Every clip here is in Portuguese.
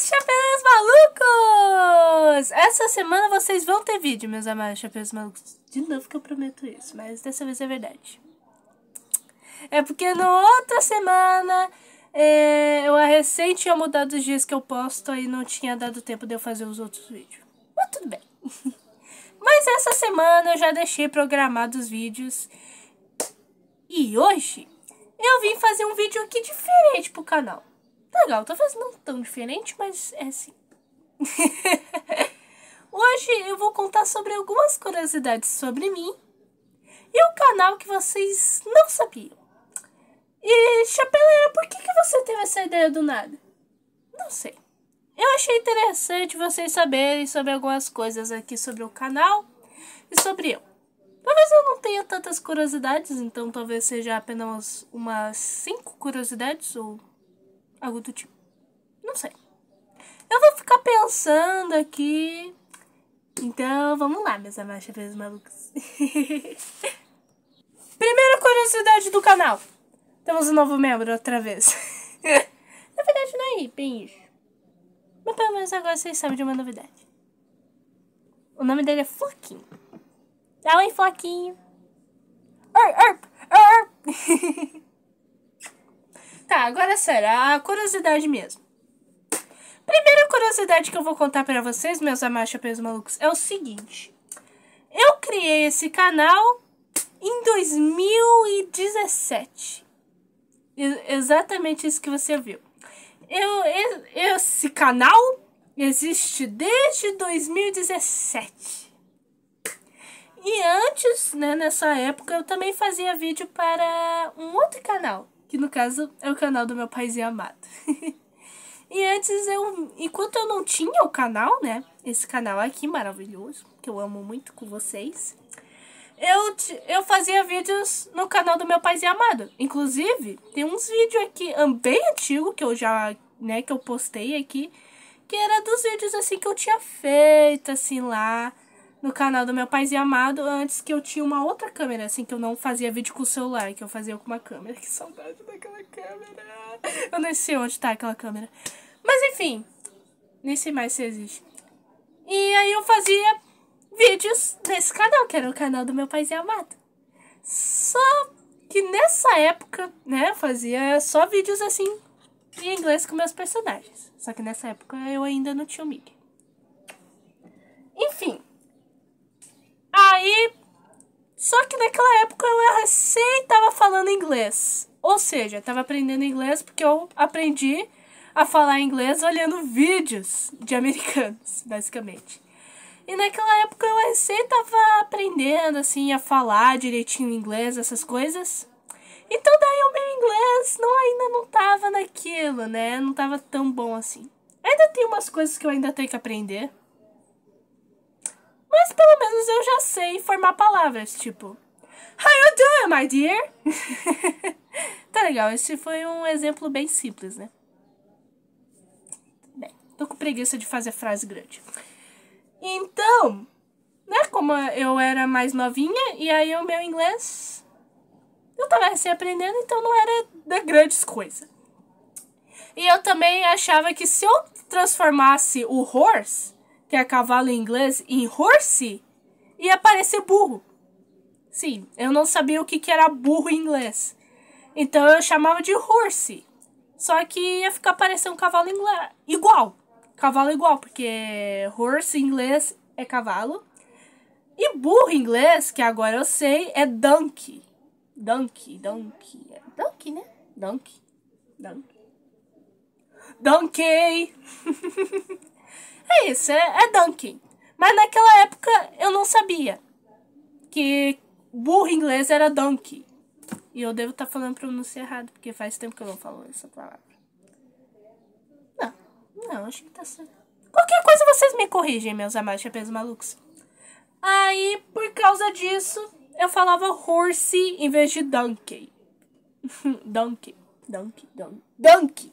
amados chapéus malucos! Essa semana vocês vão ter vídeo, meus amados chapéus malucos. De novo que eu prometo isso, mas dessa vez é verdade. É porque na outra semana é, eu a recém tinha mudado os dias que eu posto e não tinha dado tempo de eu fazer os outros vídeos. Mas tudo bem. Mas essa semana eu já deixei programados os vídeos. E hoje eu vim fazer um vídeo aqui diferente pro canal legal, talvez não tão diferente, mas é assim. Hoje eu vou contar sobre algumas curiosidades sobre mim e o um canal que vocês não sabiam. E, Chapeleira, por que, que você teve essa ideia do nada? Não sei. Eu achei interessante vocês saberem sobre algumas coisas aqui sobre o canal e sobre eu. Talvez eu não tenha tantas curiosidades, então talvez seja apenas umas 5 curiosidades ou Algo do tipo. Não sei. Eu vou ficar pensando aqui. Então, vamos lá, meus amachas malucos. Primeira curiosidade do canal. Temos um novo membro outra vez. Na verdade, não é bem isso. Mas pelo menos agora vocês sabem de uma novidade. O nome dele é Floquinho. Dá um Floquinho. Arp, arp, arp. Tá, agora sério, a curiosidade mesmo. Primeira curiosidade que eu vou contar para vocês, meus amachapeiros malucos, é o seguinte. Eu criei esse canal em 2017. Exatamente isso que você viu. Eu, esse canal existe desde 2017. E antes, né, nessa época, eu também fazia vídeo para um outro canal, que no caso é o canal do meu paizinho amado. e antes eu, enquanto eu não tinha o canal, né, esse canal aqui maravilhoso, que eu amo muito com vocês, eu, eu fazia vídeos no canal do meu paizinho amado. Inclusive, tem uns vídeos aqui ah, bem antigo que eu já, né, que eu postei aqui, que era dos vídeos assim que eu tinha feito assim lá no canal do meu pais e amado antes que eu tinha uma outra câmera, assim, que eu não fazia vídeo com o celular, que eu fazia com uma câmera. Que saudade daquela câmera! Eu nem sei onde tá aquela câmera. Mas enfim, nem sei mais se existe. E aí eu fazia vídeos nesse canal, que era o canal do meu pais e amado. Só que nessa época, né, eu fazia só vídeos assim em inglês com meus personagens. Só que nessa época eu ainda não tinha o Mickey. Enfim. Aí, só que naquela época eu recém tava falando inglês. Ou seja, tava aprendendo inglês porque eu aprendi a falar inglês olhando vídeos de americanos, basicamente. E naquela época eu recém tava aprendendo, assim, a falar direitinho inglês, essas coisas. Então daí o meu inglês não, ainda não tava naquilo, né? Não tava tão bom assim. Ainda tem umas coisas que eu ainda tenho que aprender. Mas pelo menos eu já sei formar palavras, tipo. How you doing, my dear? tá legal, esse foi um exemplo bem simples, né? Bem, tô com preguiça de fazer frase grande. Então, né, como eu era mais novinha, e aí o meu inglês... Eu tava recém aprendendo, então não era da grandes coisas. E eu também achava que se eu transformasse o horse que é cavalo em inglês, em horse, ia aparecer burro. Sim, eu não sabia o que, que era burro em inglês. Então eu chamava de horse. Só que ia ficar parecendo um cavalo inglês. Igual. Cavalo igual, porque horse em inglês é cavalo. E burro em inglês, que agora eu sei, é donkey. Donkey, donkey. É donkey, né? Donkey. Donkey. Donkey! É isso, é, é Dunkin'. Mas naquela época eu não sabia que burro em inglês era Dunkin. E eu devo estar tá falando pronúncia errado, porque faz tempo que eu não falo essa palavra. Não, não, acho que tá certo. Qualquer coisa vocês me corrigem, meus amados chapéus malucos. Aí, por causa disso, eu falava horse em vez de donkey. donkey, donkey, donkey, donkey.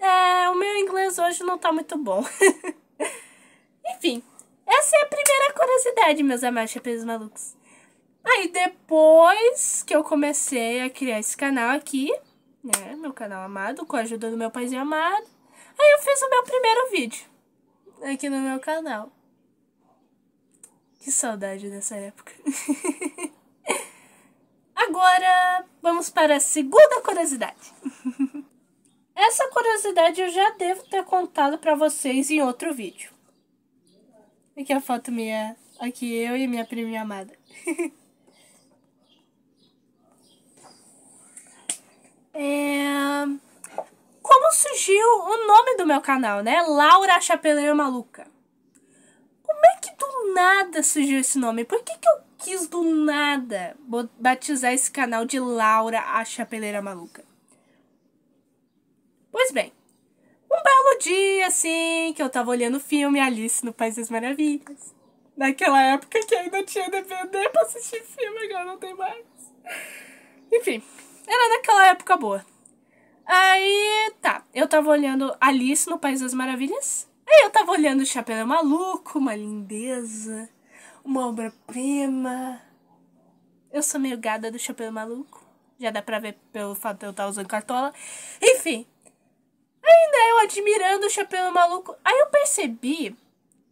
É, o meu inglês hoje não tá muito bom. Enfim, essa é a primeira curiosidade, meus amados chapéus malucos. Aí depois que eu comecei a criar esse canal aqui, né, meu canal amado, com a ajuda do meu paizinho amado, aí eu fiz o meu primeiro vídeo aqui no meu canal. Que saudade dessa época. Agora vamos para a segunda curiosidade. Essa curiosidade eu já devo ter contado para vocês em outro vídeo. Aqui a foto minha, aqui eu e minha priminha amada. é... Como surgiu o nome do meu canal, né? Laura Chapeleira Maluca. Como é que do nada surgiu esse nome? Por que, que eu quis do nada batizar esse canal de Laura a Chapeleira Maluca? Pois bem, um belo dia, assim, que eu tava olhando o filme Alice no País das Maravilhas. Naquela época que ainda tinha DVD pra assistir filme, agora não tem mais. Enfim, era naquela época boa. Aí, tá, eu tava olhando Alice no País das Maravilhas. Aí eu tava olhando o Chapéu é Maluco, uma lindeza, uma obra-prima. Eu sou meio gada do Chapéu é Maluco. Já dá pra ver pelo fato de eu estar tá usando cartola. Enfim, Ainda eu admirando o chapéu maluco. Aí eu percebi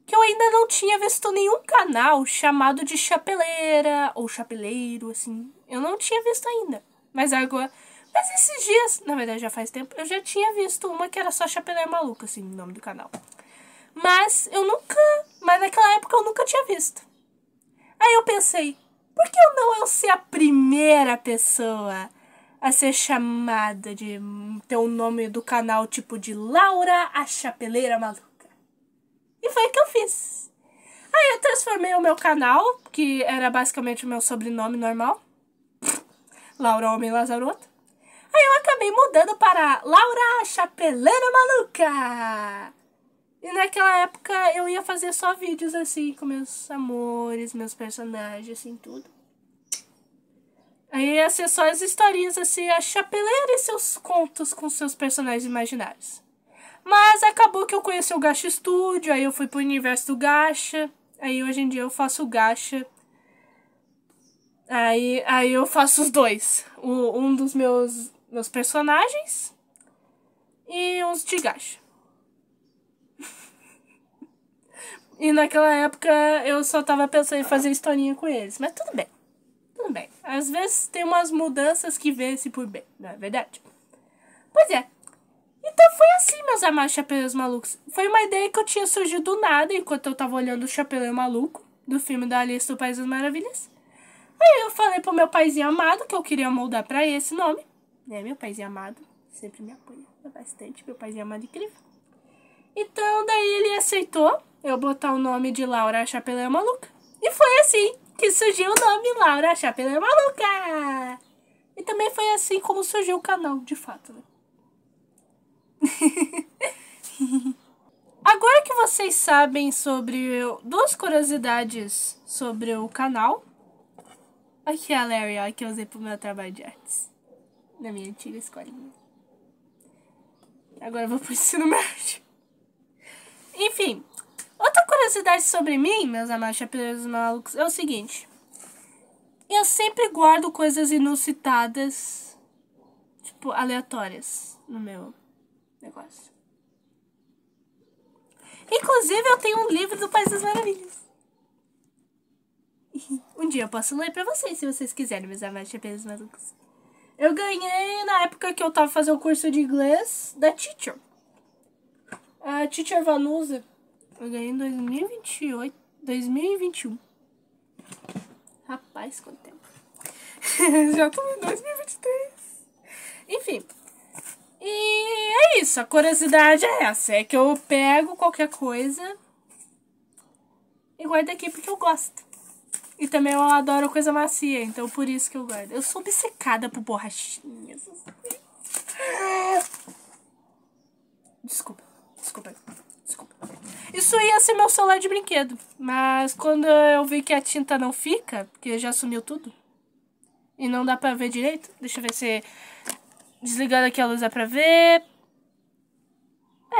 que eu ainda não tinha visto nenhum canal chamado de chapeleira ou chapeleiro, assim. Eu não tinha visto ainda. Mas agora. Mas esses dias, na verdade já faz tempo, eu já tinha visto uma que era só Chapeleiro Maluco, assim, o nome do canal. Mas eu nunca. Mas naquela época eu nunca tinha visto. Aí eu pensei, por que eu não eu ser a primeira pessoa a ser chamada de ter o um nome do canal tipo de Laura a Chapeleira Maluca. E foi o que eu fiz. Aí eu transformei o meu canal, que era basicamente o meu sobrenome normal, Laura Homem Lazaroto. Aí eu acabei mudando para Laura a Chapeleira Maluca. E naquela época eu ia fazer só vídeos assim, com meus amores, meus personagens, assim, tudo. Aí ia ser só as historinhas, assim, a chapeleira e seus contos com seus personagens imaginários. Mas acabou que eu conheci o Gacha Studio, aí eu fui pro universo do Gacha. Aí hoje em dia eu faço o Gacha. Aí, aí eu faço os dois. O, um dos meus, meus personagens e uns de Gacha. e naquela época eu só tava pensando em fazer historinha com eles, mas tudo bem também. Às vezes tem umas mudanças que vê-se por bem, não é verdade? Pois é. Então foi assim, meus amados Chapeleiros Malucos. Foi uma ideia que eu tinha surgido do nada enquanto eu tava olhando o Chapeleiro Maluco, do filme da Alice do País das Maravilhas. Aí eu falei pro meu paizinho amado que eu queria moldar pra esse nome. Né, meu paizinho amado sempre me apoia bastante, meu paizinho amado incrível. Então daí ele aceitou eu botar o nome de Laura Chapeleiro Maluca. E foi assim que surgiu o nome Laura Chapela é Maluca. E também foi assim como surgiu o canal, de fato. Né? Agora que vocês sabem sobre duas curiosidades sobre o canal, aqui é a Larry ó, que eu usei pro meu trabalho de artes na minha antiga escolinha. Agora eu vou pro ensino médio. Enfim, Outra curiosidade sobre mim, meus amados chapéus malucos, é o seguinte. Eu sempre guardo coisas inusitadas, tipo, aleatórias no meu negócio. Inclusive, eu tenho um livro do País das Maravilhas. Um dia eu posso ler pra vocês, se vocês quiserem, meus amados chapéus malucos. Eu ganhei na época que eu tava fazendo o curso de inglês da Teacher. A Teacher Vanusa eu ganhei em 2028, 2021. Rapaz, quanto tempo. Já tô em 2023. Enfim. E é isso. A curiosidade é essa. É que eu pego qualquer coisa e guardo aqui porque eu gosto. E também eu adoro coisa macia, então por isso que eu guardo. Eu sou obcecada por borrachinhas. Desculpa, desculpa. Isso ia ser meu celular de brinquedo. Mas quando eu vi que a tinta não fica, porque já sumiu tudo, e não dá pra ver direito, deixa eu ver se desligando aqui a luz dá pra ver.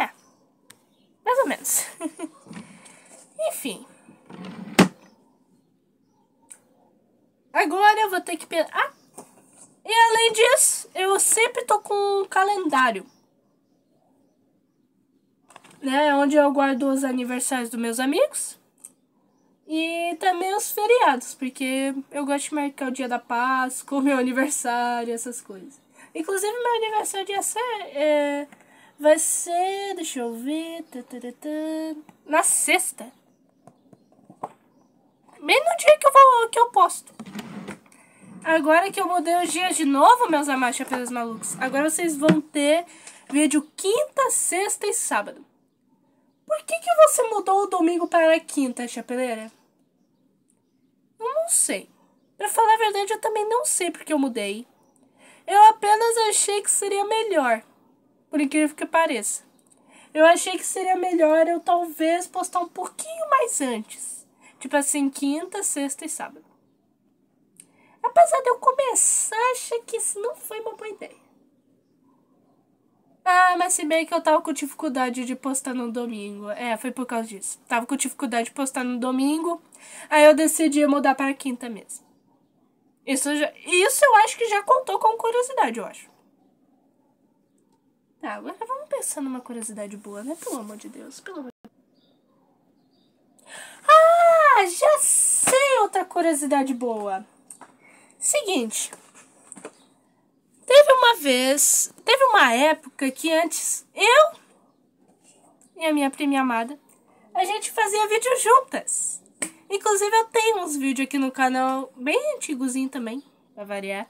É, mais ou menos. Enfim. Agora eu vou ter que... Ah! E além disso, eu sempre tô com um calendário né? Onde eu guardo os aniversários dos meus amigos e também os feriados, porque eu gosto de marcar o dia da Páscoa, o meu aniversário, essas coisas. Inclusive, meu aniversário de ser, é, vai ser, deixa eu ver, na sexta. Bem no dia que eu, vou, que eu posto. Agora que eu mudei os dias de novo, meus amados chapéus malucos, agora vocês vão ter vídeo quinta, sexta e sábado. Por que, que você mudou o domingo para a quinta, chapeleira? Eu não sei. Para falar a verdade, eu também não sei porque eu mudei. Eu apenas achei que seria melhor, por incrível que pareça. Eu achei que seria melhor eu talvez postar um pouquinho mais antes. Tipo assim, quinta, sexta e sábado. Apesar de eu começar, achei que isso não foi uma boa ideia. Ah, mas se bem que eu tava com dificuldade de postar no domingo. É, foi por causa disso. Tava com dificuldade de postar no domingo. Aí eu decidi mudar para quinta mesmo. Isso, já, isso eu acho que já contou com curiosidade, eu acho. Tá, agora vamos pensar numa curiosidade boa, né? Pelo amor de Deus, pelo amor de Deus. Ah, já sei outra curiosidade boa. Seguinte uma vez, teve uma época que antes eu e a minha prima amada, a gente fazia vídeo juntas. Inclusive eu tenho uns vídeos aqui no canal, bem antigozinho também, pra variar.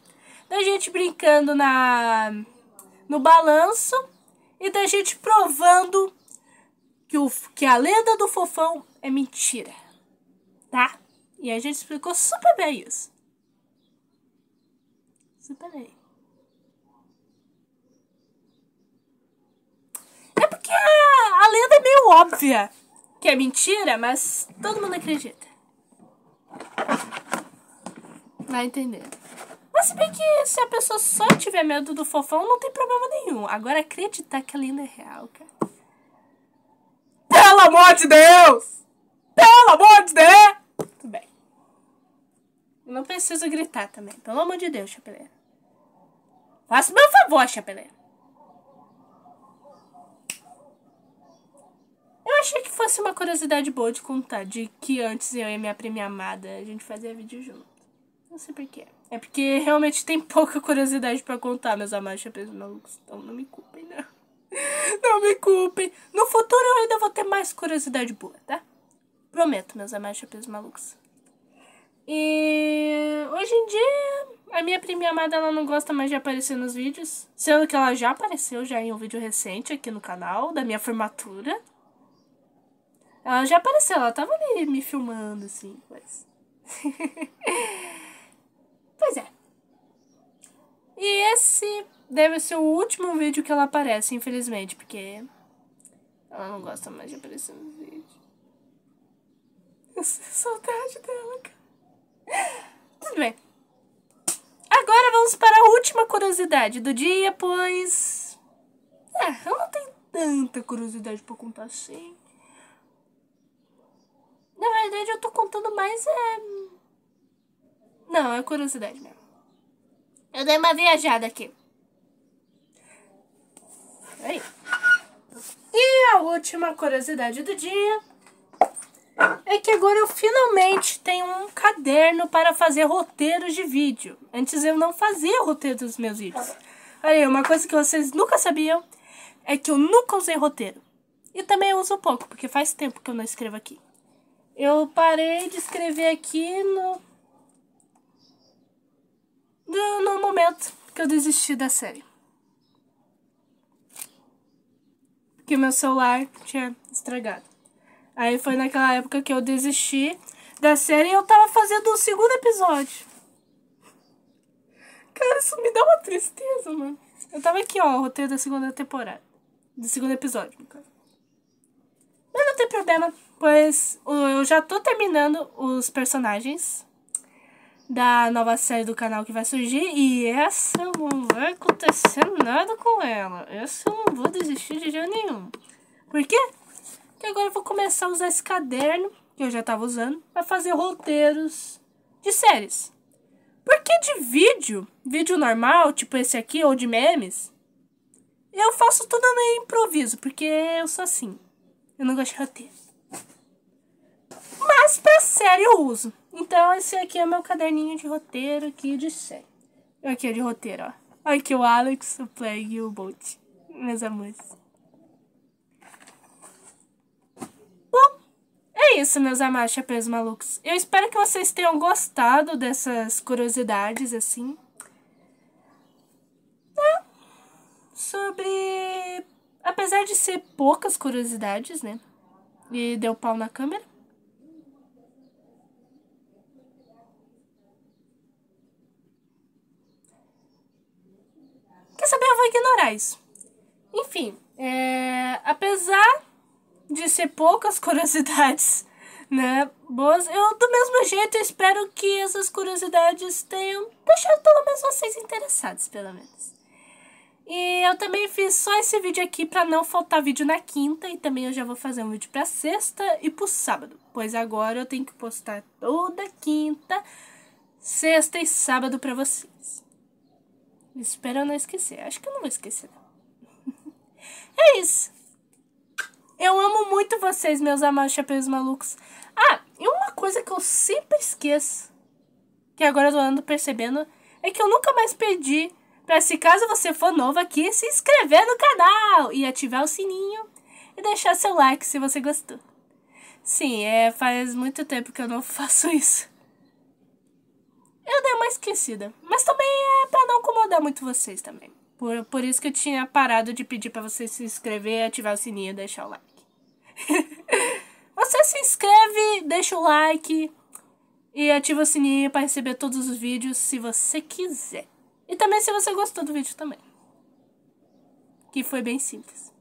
Da gente brincando na no balanço e da gente provando que, o, que a lenda do fofão é mentira. Tá? E a gente explicou super bem isso. Super bem. É porque a lenda é meio óbvia que é mentira, mas todo mundo acredita. Vai entender. Mas se bem que se a pessoa só tiver medo do fofão, não tem problema nenhum. Agora acreditar que a lenda é real, cara. Pelo amor de Deus! Pelo amor de Deus! Tudo bem. não preciso gritar também. Pelo amor de Deus, chapeleira. Faça meu favor, chapeleira. eu achei que fosse uma curiosidade boa de contar, de que antes eu e minha prima amada, a gente fazia vídeo junto. Não sei porquê. É porque realmente tem pouca curiosidade para contar, meus amados chapéus malucos. Então não me culpem, não. Né? Não me culpem. No futuro eu ainda vou ter mais curiosidade boa, tá? Prometo, meus amados chapéus malucos. E hoje em dia a minha prima amada ela não gosta mais de aparecer nos vídeos, sendo que ela já apareceu já em um vídeo recente aqui no canal da minha formatura. Ela já apareceu, ela tava ali me filmando, assim, mas. pois é. E esse deve ser o último vídeo que ela aparece, infelizmente, porque ela não gosta mais de aparecer no vídeo Eu sinto saudade dela, cara. Tudo bem. Agora vamos para a última curiosidade do dia, pois. É, ela não tem tanta curiosidade pra contar assim. Na verdade, eu tô contando mais é. Não, é curiosidade mesmo. Eu dei uma viajada aqui. Aí. E a última curiosidade do dia é que agora eu finalmente tenho um caderno para fazer roteiros de vídeo. Antes eu não fazia roteiro dos meus vídeos. Aí, uma coisa que vocês nunca sabiam é que eu nunca usei roteiro. E também eu uso pouco, porque faz tempo que eu não escrevo aqui. Eu parei de escrever aqui no, no, momento que eu desisti da série. Porque meu celular tinha estragado. Aí foi naquela época que eu desisti da série e eu tava fazendo o segundo episódio. Cara, isso me dá uma tristeza, mano. Eu tava aqui, ó, o roteiro da segunda temporada. Do segundo episódio, no caso tem problema, pois eu já tô terminando os personagens da nova série do canal que vai surgir e essa não vai acontecer nada com ela. Essa eu não vou desistir de jeito nenhum. Por quê? Porque agora eu vou começar a usar esse caderno que eu já tava usando para fazer roteiros de séries. Porque de vídeo, vídeo normal, tipo esse aqui ou de memes, eu faço tudo no improviso, porque eu sou assim. Eu não gosto de roteiro. Mas pra série eu uso. Então esse aqui é meu caderninho de roteiro aqui de série. Aqui é de roteiro, ó. Aqui o Alex, o Plague e o Bolt. Meus amores. Bom, é isso, meus amados chapéus malucos. Eu espero que vocês tenham gostado dessas curiosidades, assim. Sobre Apesar de ser poucas curiosidades, né? E deu pau na câmera. Quer saber? Eu vou ignorar isso. Enfim, é, apesar de ser poucas curiosidades, né? Boas. Eu, do mesmo jeito, espero que essas curiosidades tenham deixado pelo menos vocês interessados, pelo menos. E eu também fiz só esse vídeo aqui para não faltar vídeo na quinta e também eu já vou fazer um vídeo para sexta e para sábado, pois agora eu tenho que postar toda quinta, sexta e sábado para vocês. Espero eu não esquecer. Acho que eu não vou esquecer. Não. é isso. Eu amo muito vocês, meus amados chapéus malucos. Ah, e uma coisa que eu sempre esqueço, que agora eu tô andando percebendo, é que eu nunca mais pedi para se caso você for novo aqui, se inscrever no canal e ativar o sininho e deixar seu like se você gostou. Sim, é, faz muito tempo que eu não faço isso. Eu dei uma esquecida, mas também é para não incomodar muito vocês também. Por, por isso que eu tinha parado de pedir para você se inscrever, ativar o sininho e deixar o like. você se inscreve, deixa o like e ativa o sininho para receber todos os vídeos se você quiser. E também se você gostou do vídeo também. Que foi bem simples.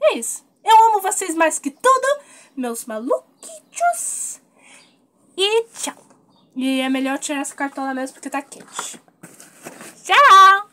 E é isso. Eu amo vocês mais que tudo, meus maluquitos. E tchau. E é melhor tirar essa cartola mesmo porque tá quente. Tchau!